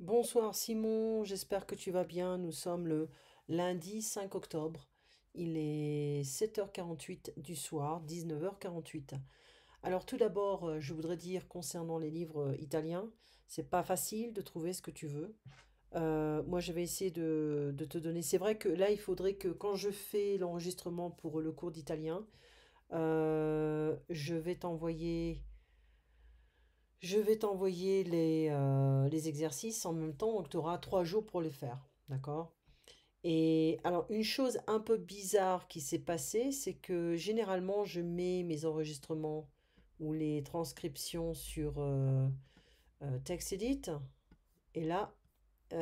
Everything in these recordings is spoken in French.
Bonsoir Simon, j'espère que tu vas bien. Nous sommes le lundi 5 octobre. Il est 7h48 du soir, 19h48. Alors tout d'abord, euh, je voudrais dire concernant les livres euh, italiens, c'est pas facile de trouver ce que tu veux. Euh, moi, je vais essayer de, te donner. C'est vrai que là, il faudrait que quand je fais l'enregistrement pour le cours d'italien, je vais t'envoyer je vais t'envoyer euh, les, exercices en même temps, donc tu auras trois jours pour les faire. D'accord Et alors, une chose un peu bizarre qui s'est passée, c'est que généralement, je mets mes enregistrements ou les transcriptions sur euh, euh, TextEdit. Et là, eh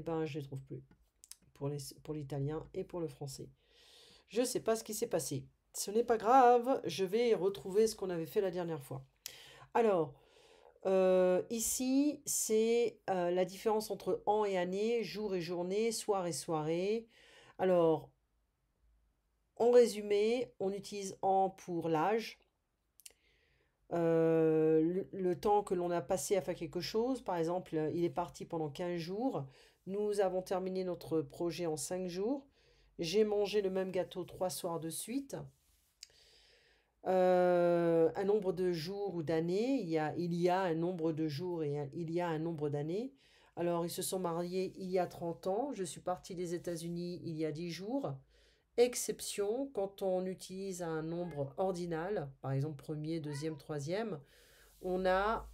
ben, je ne les trouve plus pour l'italien pour et pour le français. Je ne sais pas ce qui s'est passé. Ce n'est pas grave, je vais retrouver ce qu'on avait fait la dernière fois. Alors, euh, ici, c'est euh, la différence entre an et année, jour et journée, soir et soirée. Alors, en résumé, on utilise an pour l'âge, euh, le, le, temps que l'on a passé à faire quelque chose. Par exemple, il est parti pendant 15 jours. Nous avons terminé notre projet en 5 jours. J'ai mangé le même gâteau trois soirs de suite. Euh, un nombre de jours ou d'années. Il, y a, il y a un nombre de jours et il y a un nombre d'années. Alors, ils se sont mariés il y a 30 ans. Je suis partie des États-Unis il y a 10 jours. Exception quand on utilise un nombre ordinal, par exemple premier, deuxième, troisième, on a.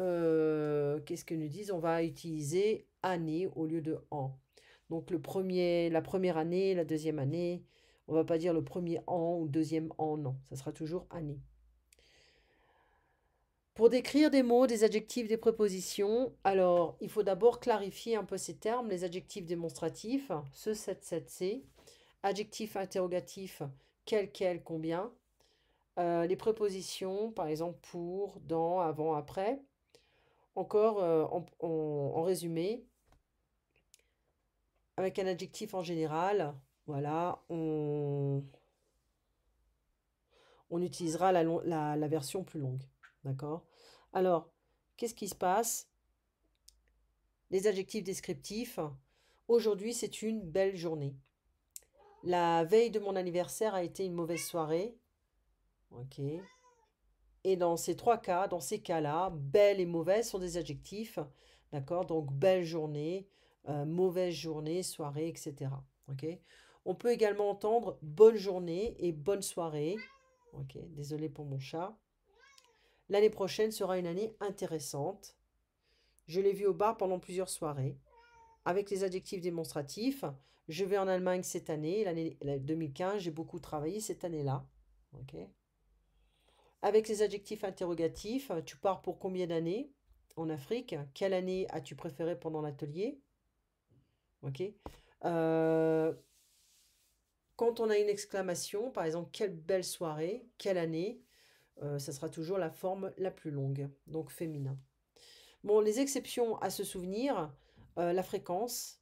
Euh, qu'est-ce que nous disent On va utiliser année au lieu de an. Donc, le premier, la première année, la deuxième année, on va pas dire le premier an ou le deuxième an, non. Ça sera toujours année. Pour décrire des mots, des adjectifs, des prépositions, alors il faut d'abord clarifier un peu ces termes, les adjectifs démonstratifs, ce 77C, adjectifs interrogatifs, quel, quel, combien, euh, les prépositions, par exemple pour, dans, avant, après. Encore euh, en résumé, avec un adjectif en général, voilà, on, utilisera la, version plus longue. D'accord Alors, qu'est-ce qui se passe Les adjectifs descriptifs. Aujourd'hui, c'est une belle journée. La veille de mon anniversaire a été une mauvaise soirée. Ok. Et dans ces trois cas, dans ces cas-là, belle et mauvaise sont des adjectifs. D'accord Donc, belle journée, euh, mauvaise journée, soirée, etc. Ok on peut également entendre bonne journée et bonne soirée. Ok, désolé pour mon chat. L'année prochaine sera une année intéressante. Je l'ai vu au bar pendant plusieurs soirées. Avec les adjectifs démonstratifs, je vais en Allemagne cette année, l'année 2015, j'ai beaucoup travaillé cette année-là. Avec les adjectifs interrogatifs, tu pars pour combien d'années en Afrique Quelle année as-tu préférée pendant l'atelier Ok. Euh, quand on a une exclamation, par exemple, quelle belle soirée, quelle année, euh, ça sera toujours la forme la plus longue, donc féminin. Bon, les exceptions à se souvenir, euh, la fréquence,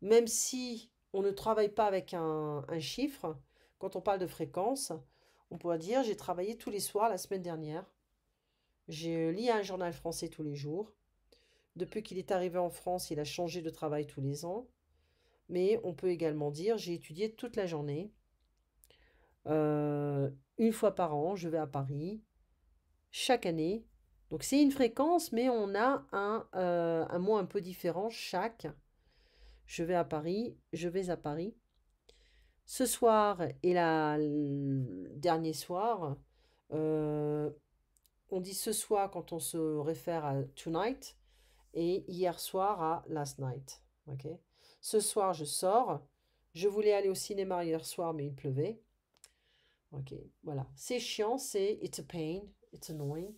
même si on ne travaille pas avec un, chiffre, quand on parle de fréquence, on pourrait dire j'ai travaillé tous les soirs la semaine dernière, j'ai euh, lu un journal français tous les jours, depuis qu'il est arrivé en France, il a changé de travail tous les ans, mais on peut également dire j'ai étudié toute la journée. Euh, une fois par an, je vais à Paris, chaque année. Donc c'est une fréquence, mais on a un, euh, un mot un peu différent chaque. Je vais à Paris, je vais à Paris. Ce soir et la, dernier soir, euh, on dit ce soir quand on se réfère à tonight et hier soir à last night. ok ce soir, je sors. Je voulais aller au cinéma hier soir, mais il pleuvait. Ok, voilà. C'est chiant, c'est it's a pain, it's annoying.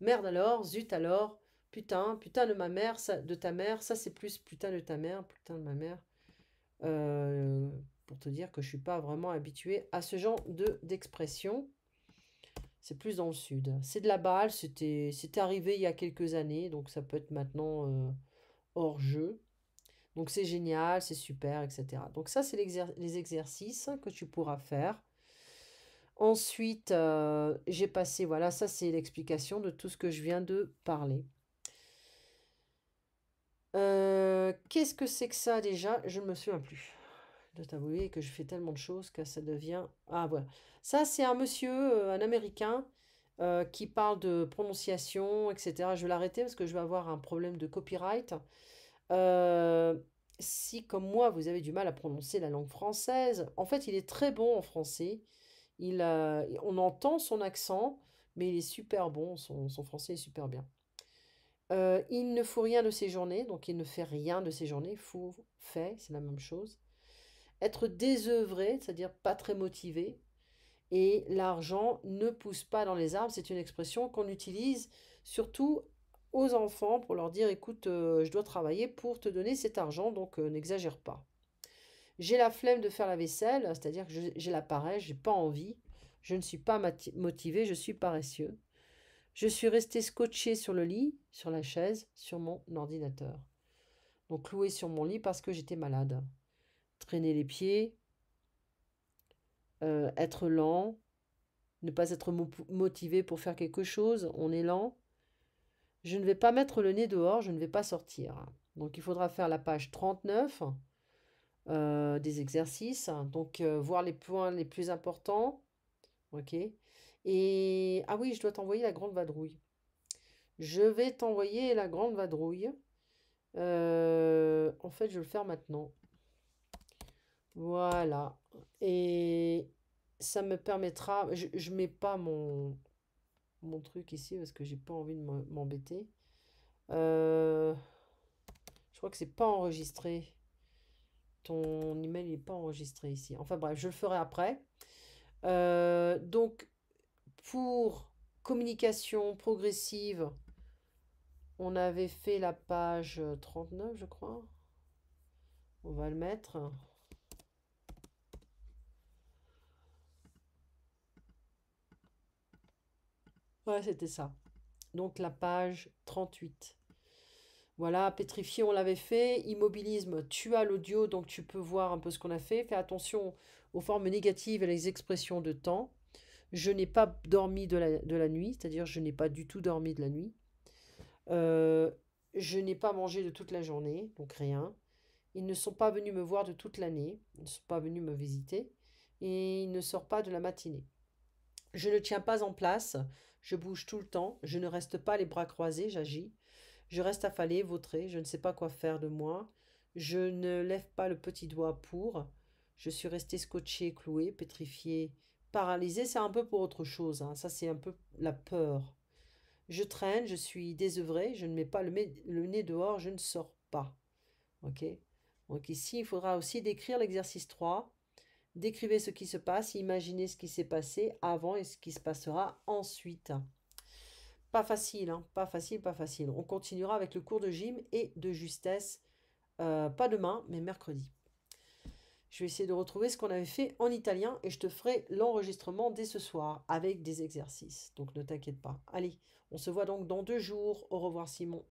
Merde alors, zut alors, putain, putain de ma mère, de ta mère, ça c'est plus putain de ta mère, putain de ma mère. Euh, pour te dire que je suis pas vraiment habituée à ce genre de d'expression. C'est plus dans le sud. C'est de la balle, c'était arrivé il y a quelques années, donc ça peut être maintenant euh, hors jeu. Donc c'est génial, c'est super, etc. Donc ça, c'est les exercices que tu pourras faire. Ensuite, euh, j'ai passé, voilà, ça c'est l'explication de tout ce que je viens de parler. Euh, qu'est-ce que c'est que ça déjà Je ne me souviens plus. Je dois t'avouer que je fais tellement de choses que ça devient... Ah voilà. Ça c'est un monsieur, euh, un Américain, qui parle de prononciation, etc. Je vais l'arrêter parce que je vais avoir un problème de copyright. Euh, si, comme moi, vous avez du mal à prononcer la langue française, en fait, il est très bon en français. Il, on entend son accent, mais il est super bon, son, français est super bien. Euh, il ne faut rien de ses journées, donc il ne fait rien de ses journées. Faut fait, c'est la même chose. Être désœuvré, c'est-à-dire pas très motivé. Et l'argent ne pousse pas dans les arbres, c'est une expression qu'on utilise surtout aux enfants pour leur dire écoute, euh, je dois travailler pour te donner cet argent, donc euh, n'exagère pas. J'ai la flemme de faire la vaisselle, c'est-à-dire que j'ai la paresse, j'ai pas envie, je ne suis pas motivé, je suis paresseux. Je suis resté scotché sur le lit, sur la chaise, sur mon ordinateur. Donc cloué sur mon lit parce que j'étais malade. Traîner les pieds, euh, être lent, ne pas être motivé pour faire quelque chose, on est lent je ne vais pas mettre le nez dehors, je ne vais pas sortir. Donc il faudra faire la page 39 euh, des exercices, donc euh, voir les points les plus importants. Ok. Et ah oui, je dois t'envoyer la grande vadrouille. Je vais t'envoyer la grande vadrouille. Euh, en fait, je vais le faire maintenant. Voilà. Et ça me permettra. Je ne mets pas mon, mon truc ici parce que j'ai pas envie de m'embêter. Euh, je crois que c'est pas enregistré. Ton email n'est pas enregistré ici. Enfin bref, je le ferai après. Euh, donc, pour communication progressive, on avait fait la page 39, je crois. On va le mettre. Ouais, c'était ça. Donc la page 38. Voilà, pétrifié, on l'avait fait. Immobilisme, tu as l'audio, donc tu peux voir un peu ce qu'on a fait. Fais attention aux formes négatives et les expressions de temps. Je n'ai pas dormi de la, de la nuit, c'est-à-dire je n'ai pas du tout dormi de la nuit. Euh, je n'ai pas mangé de toute la journée, donc rien. Ils ne sont pas venus me voir de toute l'année, ils ne sont pas venus me visiter, et ils ne sortent pas de la matinée. Je ne tiens pas en place je bouge tout le temps, je ne reste pas les bras croisés, j'agis. Je reste affalé, vautré, je ne sais pas quoi faire de moi. Je ne lève pas le petit doigt pour. Je suis resté scotché, cloué, pétrifié. Paralysé, c'est un peu pour autre chose. Hein. Ça, c'est un peu la peur. Je traîne, je suis désœuvré, je ne mets pas le, le nez dehors, je ne sors pas. OK Donc ici, il faudra aussi décrire l'exercice 3 Décrivez ce qui se passe, imaginez ce qui s'est passé avant et ce qui se passera ensuite. Pas facile, hein. pas facile, pas facile. On continuera avec le cours de gym et de justesse, euh, pas demain, mais mercredi. Je vais essayer de retrouver ce qu'on avait fait en italien et je te ferai l'enregistrement dès ce soir avec des exercices. Donc ne t'inquiète pas. Allez, on se voit donc dans deux jours. Au revoir Simon.